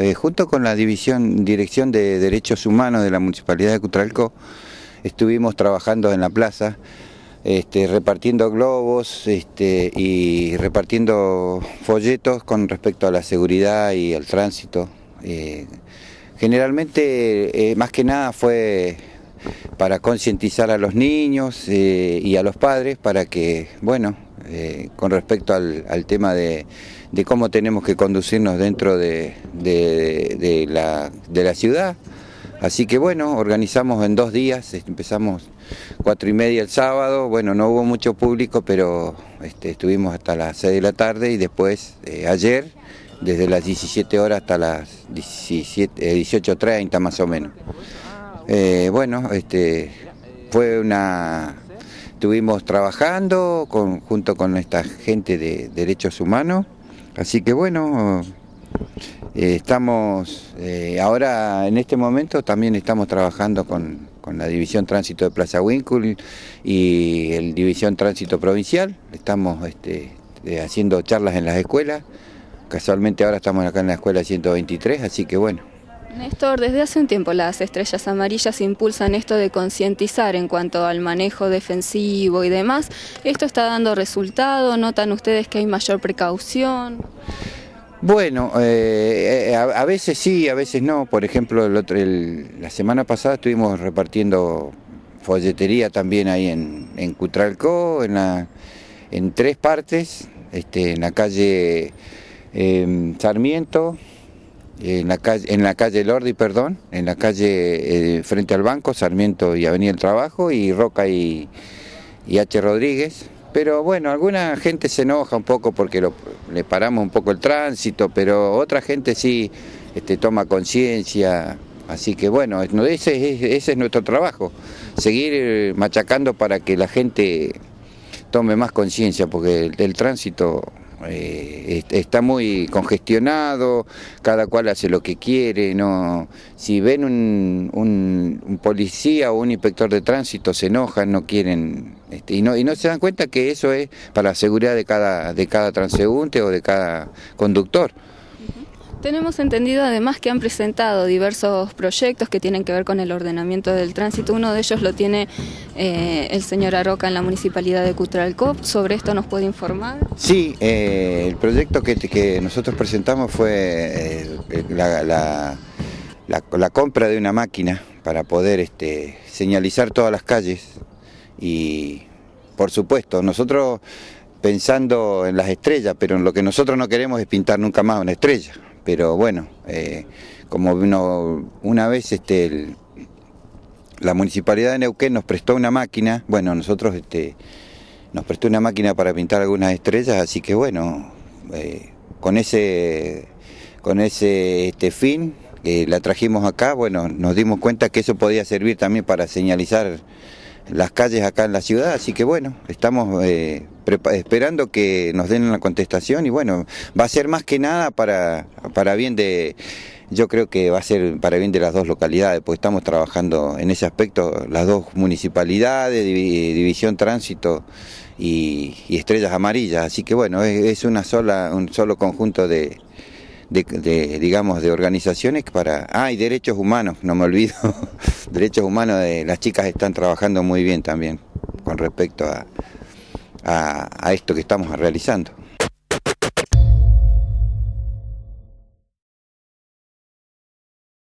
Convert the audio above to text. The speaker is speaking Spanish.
Eh, junto con la división, Dirección de Derechos Humanos de la Municipalidad de Cutralco, estuvimos trabajando en la plaza, este, repartiendo globos este, y repartiendo folletos con respecto a la seguridad y al tránsito. Eh, generalmente, eh, más que nada, fue para concientizar a los niños y a los padres para que, bueno, eh, con respecto al, tema de, cómo tenemos que conducirnos dentro de, la, ciudad. Así que bueno, organizamos en dos días, este, empezamos cuatro y media el sábado, bueno, no hubo mucho público, pero este, estuvimos hasta las seis de la tarde y después eh, ayer, desde las 17 horas hasta las 17, 18.30 eh, más o menos. bueno, este, fue una Estuvimos trabajando junto con esta gente de derechos humanos, así que bueno, eh, estamos eh, ahora en este momento también estamos trabajando con, la División Tránsito de Plaza winkle y el División Tránsito Provincial, estamos este, eh, haciendo charlas en las escuelas, casualmente ahora estamos acá en la escuela 123, así que bueno. Néstor, desde hace un tiempo las estrellas amarillas impulsan esto de concientizar en cuanto al manejo defensivo y demás. ¿Esto está dando resultado? ¿Notan ustedes que hay mayor precaución? Bueno, eh, a, veces sí, a veces no. Por ejemplo, la semana pasada estuvimos repartiendo folletería también ahí en, Cutralcó, en, tres partes, este, en la calle eh, Sarmiento, en la calle, en la calle Lordi, perdón, en la calle eh, frente al banco, Sarmiento y Avenida El Trabajo, y Roca y, H. Rodríguez. Pero bueno, alguna gente se enoja un poco porque le paramos un poco el tránsito, pero otra gente sí este, toma conciencia. Así que bueno, ese, ese es nuestro trabajo, seguir eh, machacando para que la gente tome más conciencia, porque el tránsito eh, está muy congestionado, cada cual hace lo que quiere, no, si ven un, policía o un inspector de tránsito se enojan, no quieren, este, y, no, y no se dan cuenta que eso es para la seguridad de cada, de cada transeúnte o de cada conductor. Tenemos entendido además que han presentado diversos proyectos que tienen que ver con el ordenamiento del tránsito. Uno de ellos lo tiene eh, el señor Aroca en la municipalidad de Cutralcop. ¿Sobre esto nos puede informar? Sí, eh, el proyecto que, nosotros presentamos fue eh, la, la, compra de una máquina para poder este, señalizar todas las calles y, por supuesto, nosotros pensando en las estrellas, pero lo que nosotros no queremos es pintar nunca más una estrella pero bueno, eh, como uno, una vez este, la municipalidad de Neuquén nos prestó una máquina, bueno, nosotros este, nos prestó una máquina para pintar algunas estrellas, así que bueno, eh, con ese, con este, fin que eh, la trajimos acá, bueno, nos dimos cuenta que eso podía servir también para señalizar las calles acá en la ciudad, así que bueno, estamos eh, esperando que nos den una contestación y bueno, va a ser más que nada para, para bien de, yo creo que va a ser para bien de las dos localidades, porque estamos trabajando en ese aspecto, las dos municipalidades, División Tránsito y, Estrellas Amarillas, así que bueno, es, es una sola, un solo conjunto de de, digamos, de organizaciones para... Ah, derechos humanos, no me olvido. derechos humanos, de, las chicas están trabajando muy bien también con respecto a esto que estamos realizando.